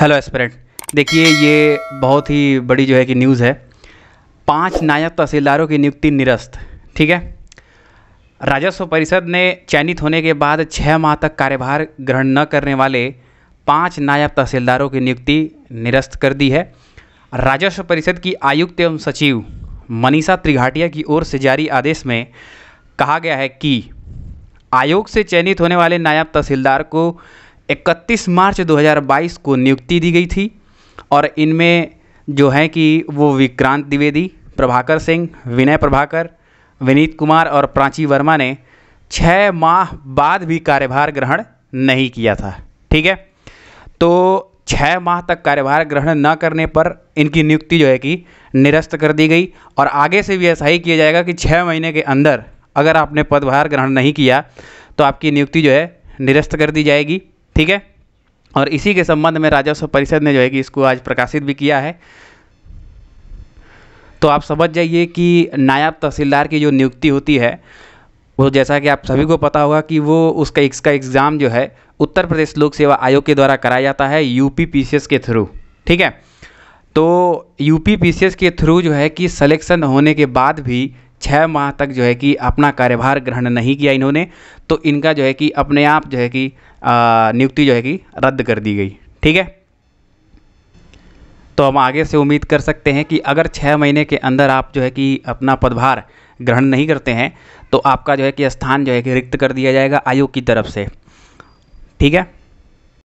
hello aspirant देखिए ये बहुत ही बड़ी जो है कि न्यूज़ है पांच नायब तहसीलदारों की नियुक्ति निरस्त ठीक है राजस्व परिषद ने चयनित होने के बाद छः माह तक कार्यभार ग्रहण न करने वाले पांच नायब तहसीलदारों की नियुक्ति निरस्त कर दी है राजस्व परिषद की आयुक्त एवं सचिव मनीषा त्रिघाटिया की ओर से जारी आदेश में कहा गया है कि आयोग से चयनित होने वाले नायब तहसीलदार को इकतीस मार्च 2022 को नियुक्ति दी गई थी और इनमें जो हैं कि वो विक्रांत द्विवेदी प्रभाकर सिंह विनय प्रभाकर विनीत कुमार और प्राची वर्मा ने छः माह बाद भी कार्यभार ग्रहण नहीं किया था ठीक है तो छः माह तक कार्यभार ग्रहण न करने पर इनकी नियुक्ति जो है कि निरस्त कर दी गई और आगे से भी ऐसा ही किया जाएगा कि छः महीने के अंदर अगर आपने पदभार ग्रहण नहीं किया तो आपकी नियुक्ति जो है निरस्त कर दी जाएगी ठीक है और इसी के संबंध में राजस्व परिषद ने जो है कि इसको आज प्रकाशित भी किया है तो आप समझ जाइए कि नायब तहसीलदार की जो नियुक्ति होती है वो जैसा कि आप सभी को पता होगा कि वो उसका इसका एग्ज़ाम जो है उत्तर प्रदेश लोक सेवा आयोग के द्वारा कराया जाता है यूपी पीसीएस के थ्रू ठीक है तो यूपी पीसीएस के थ्रू जो है कि सिलेक्शन होने के बाद भी छः माह तक जो है कि अपना कार्यभार ग्रहण नहीं किया इन्होंने तो इनका जो है कि अपने आप जो है कि नियुक्ति जो है कि रद्द कर दी गई ठीक है तो हम आगे से उम्मीद कर सकते हैं कि अगर छः महीने के अंदर आप जो है कि अपना पदभार ग्रहण नहीं करते हैं तो आपका जो है कि स्थान जो है कि रिक्त कर दिया जाएगा आयोग की तरफ से ठीक है